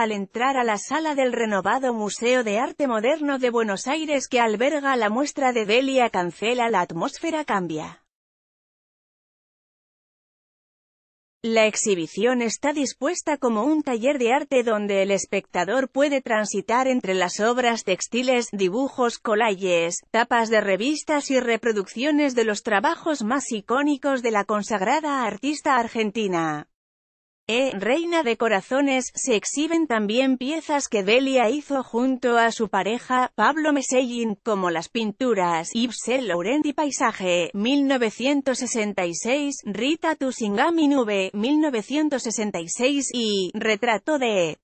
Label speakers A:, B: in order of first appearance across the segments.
A: al entrar a la sala del renovado Museo de Arte Moderno de Buenos Aires que alberga la muestra de Delia Cancela la atmósfera cambia. La exhibición está dispuesta como un taller de arte donde el espectador puede transitar entre las obras textiles, dibujos, collages, tapas de revistas y reproducciones de los trabajos más icónicos de la consagrada artista argentina. E, reina de Corazones, se exhiben también piezas que Delia hizo junto a su pareja, Pablo Messellin, como las pinturas Yves Laurent y Paisaje, 1966, Rita Tusingami Nube, 1966 y Retrato de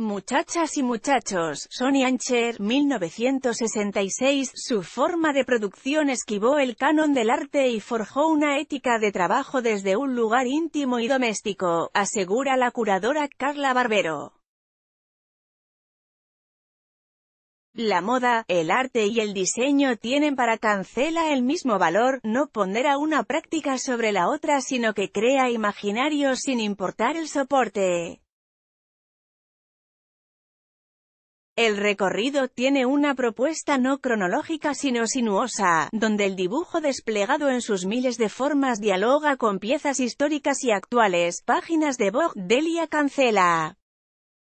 A: Muchachas y muchachos, Sony Ancher, 1966, su forma de producción esquivó el canon del arte y forjó una ética de trabajo desde un lugar íntimo y doméstico, asegura la curadora Carla Barbero. La moda, el arte y el diseño tienen para Cancela el mismo valor, no a una práctica sobre la otra sino que crea imaginarios sin importar el soporte. El recorrido tiene una propuesta no cronológica sino sinuosa, donde el dibujo desplegado en sus miles de formas dialoga con piezas históricas y actuales, páginas de Vogue, Delia Cancela.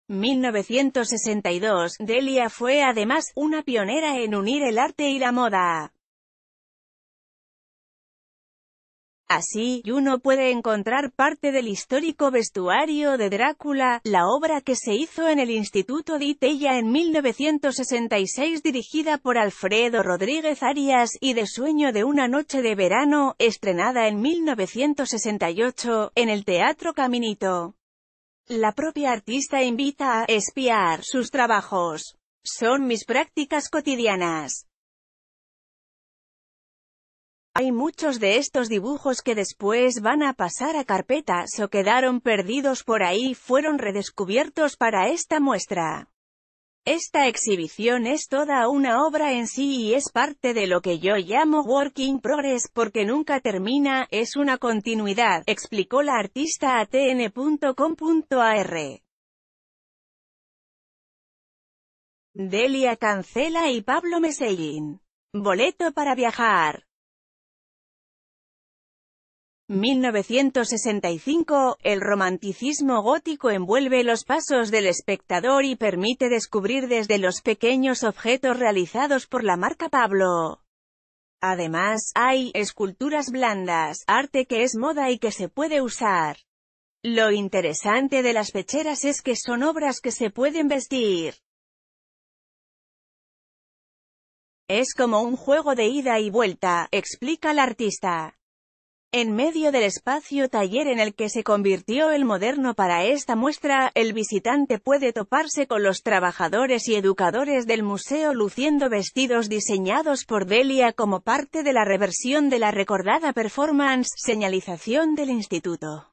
A: 1962, Delia fue además una pionera en unir el arte y la moda. Así, uno puede encontrar parte del histórico vestuario de Drácula, la obra que se hizo en el Instituto de Itella en 1966 dirigida por Alfredo Rodríguez Arias, y de Sueño de una noche de verano, estrenada en 1968, en el Teatro Caminito. La propia artista invita a espiar sus trabajos. Son mis prácticas cotidianas. Hay muchos de estos dibujos que después van a pasar a carpetas o quedaron perdidos por ahí y fueron redescubiertos para esta muestra. Esta exhibición es toda una obra en sí y es parte de lo que yo llamo Working Progress porque nunca termina, es una continuidad, explicó la artista a tn.com.ar. Delia Cancela y Pablo Mesellín. Boleto para viajar. 1965, el romanticismo gótico envuelve los pasos del espectador y permite descubrir desde los pequeños objetos realizados por la marca Pablo. Además, hay esculturas blandas, arte que es moda y que se puede usar. Lo interesante de las pecheras es que son obras que se pueden vestir. Es como un juego de ida y vuelta, explica el artista. En medio del espacio taller en el que se convirtió el moderno para esta muestra, el visitante puede toparse con los trabajadores y educadores del museo luciendo vestidos diseñados por Delia como parte de la reversión de la recordada performance, señalización del instituto.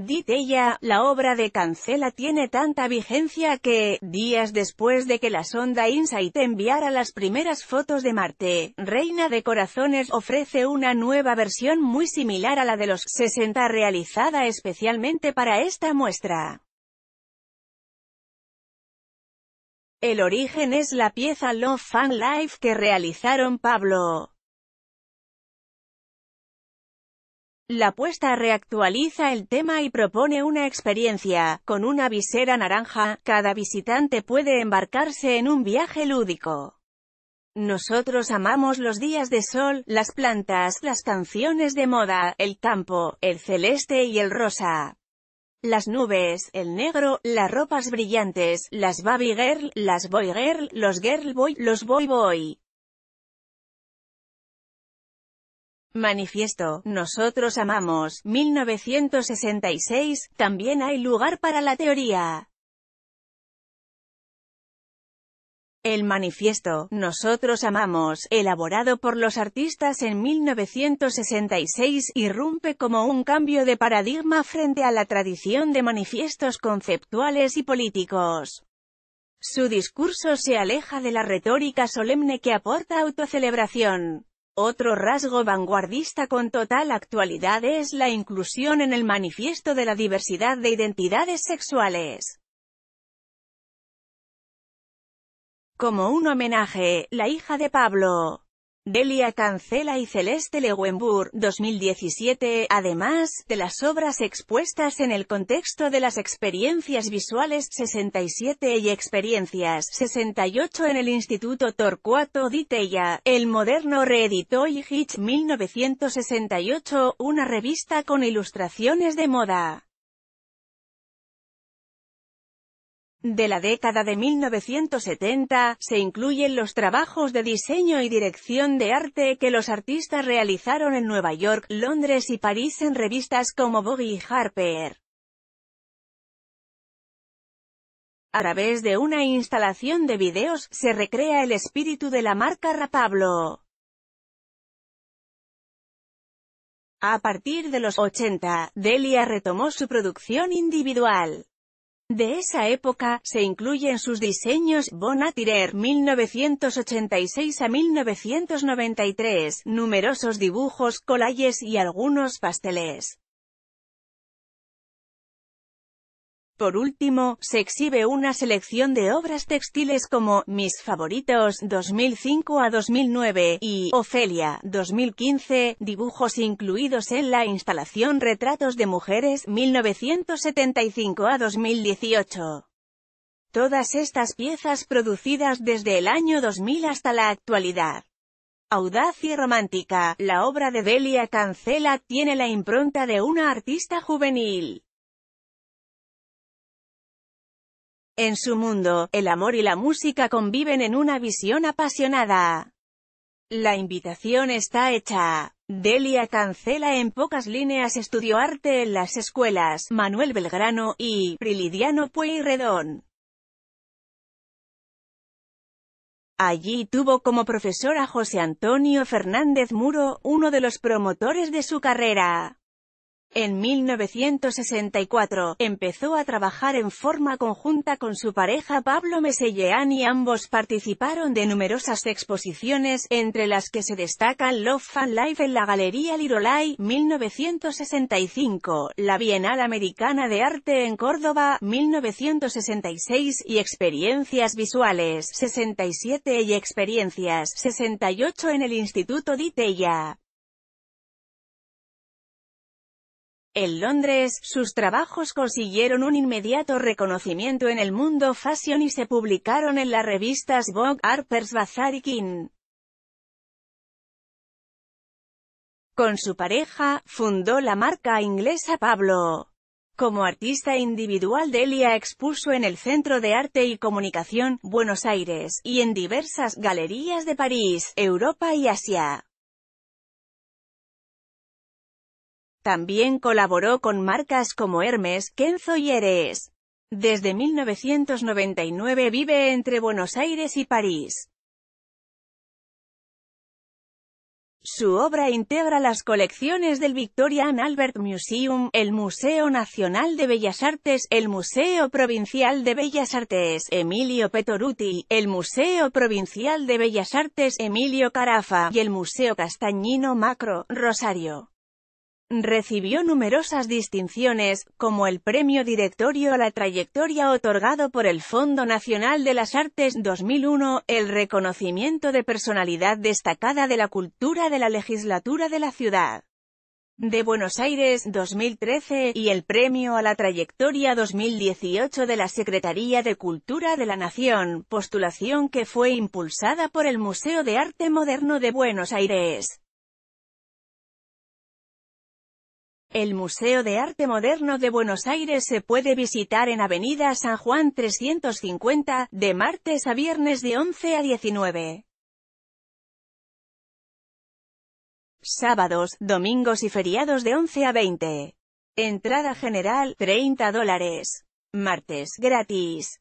A: Dit ella, la obra de Cancela tiene tanta vigencia que, días después de que la sonda InSight enviara las primeras fotos de Marte, Reina de Corazones ofrece una nueva versión muy similar a la de los 60 realizada especialmente para esta muestra. El origen es la pieza Love Fan Life que realizaron Pablo La apuesta reactualiza el tema y propone una experiencia, con una visera naranja, cada visitante puede embarcarse en un viaje lúdico. Nosotros amamos los días de sol, las plantas, las canciones de moda, el campo, el celeste y el rosa. Las nubes, el negro, las ropas brillantes, las baby girl, las boy girl, los girl boy, los boy boy. Manifiesto, Nosotros amamos, 1966, también hay lugar para la teoría. El manifiesto, Nosotros amamos, elaborado por los artistas en 1966, irrumpe como un cambio de paradigma frente a la tradición de manifiestos conceptuales y políticos. Su discurso se aleja de la retórica solemne que aporta autocelebración. Otro rasgo vanguardista con total actualidad es la inclusión en el manifiesto de la diversidad de identidades sexuales. Como un homenaje, la hija de Pablo Delia Cancela y Celeste Lewenburg, 2017, además, de las obras expuestas en el contexto de las experiencias visuales 67 y experiencias 68 en el Instituto Torcuato di Tella, el moderno reeditó y Hitch 1968, una revista con ilustraciones de moda. de la década de 1970, se incluyen los trabajos de diseño y dirección de arte que los artistas realizaron en Nueva York, Londres y París en revistas como Vogue y Harper. A través de una instalación de videos, se recrea el espíritu de la marca Rapablo. A partir de los 80, Delia retomó su producción individual de esa época, se incluyen sus diseños Bonatirer 1986 a 1993, numerosos dibujos, colalles y algunos pasteles. Por último, se exhibe una selección de obras textiles como Mis favoritos 2005 a 2009 y Ofelia 2015, dibujos incluidos en la instalación Retratos de mujeres 1975 a 2018. Todas estas piezas producidas desde el año 2000 hasta la actualidad. Audaz y romántica, la obra de Delia Cancela tiene la impronta de una artista juvenil. En su mundo, el amor y la música conviven en una visión apasionada. La invitación está hecha. Delia Cancela en pocas líneas estudió arte en las escuelas Manuel Belgrano y Prilidiano Pueyrredón. Allí tuvo como profesor a José Antonio Fernández Muro, uno de los promotores de su carrera. En 1964, empezó a trabajar en forma conjunta con su pareja Pablo Mesellean y ambos participaron de numerosas exposiciones, entre las que se destacan Love Fan Life en la Galería Lirolay, 1965, la Bienal Americana de Arte en Córdoba, 1966, y Experiencias Visuales, 67 y Experiencias, 68 en el Instituto Diteya. En Londres, sus trabajos consiguieron un inmediato reconocimiento en el mundo fashion y se publicaron en las revistas Vogue, Harper's Bazaar y King. Con su pareja, fundó la marca inglesa Pablo. Como artista individual Delia expuso en el Centro de Arte y Comunicación, Buenos Aires, y en diversas galerías de París, Europa y Asia. También colaboró con marcas como Hermes, Kenzo y Eres. Desde 1999 vive entre Buenos Aires y París. Su obra integra las colecciones del Victorian Albert Museum, el Museo Nacional de Bellas Artes, el Museo Provincial de Bellas Artes Emilio Petoruti, el Museo Provincial de Bellas Artes Emilio Carafa y el Museo Castañino Macro, Rosario. Recibió numerosas distinciones, como el Premio Directorio a la Trayectoria otorgado por el Fondo Nacional de las Artes 2001, el reconocimiento de personalidad destacada de la cultura de la legislatura de la ciudad de Buenos Aires 2013 y el Premio a la Trayectoria 2018 de la Secretaría de Cultura de la Nación, postulación que fue impulsada por el Museo de Arte Moderno de Buenos Aires. El Museo de Arte Moderno de Buenos Aires se puede visitar en Avenida San Juan 350, de martes a viernes de 11 a 19. Sábados, domingos y feriados de 11 a 20. Entrada general, 30 dólares. Martes, gratis.